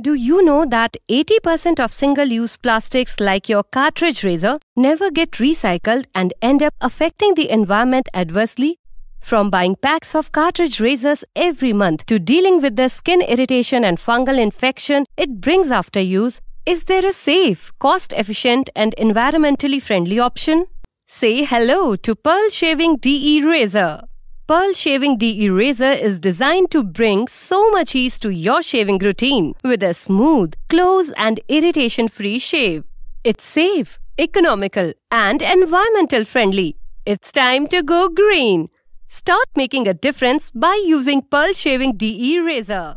Do you know that 80% of single use plastics like your cartridge razor never get recycled and end up affecting the environment adversely? From buying packs of cartridge razors every month to dealing with the skin irritation and fungal infection it brings after use, is there a safe, cost efficient, and environmentally friendly option? Say hello to Pearl Shaving DE Razor. Pearl Shaving De-Eraser is designed to bring so much ease to your shaving routine with a smooth, close and irritation-free shave. It's safe, economical and environmental friendly. It's time to go green. Start making a difference by using Pearl Shaving De-Eraser.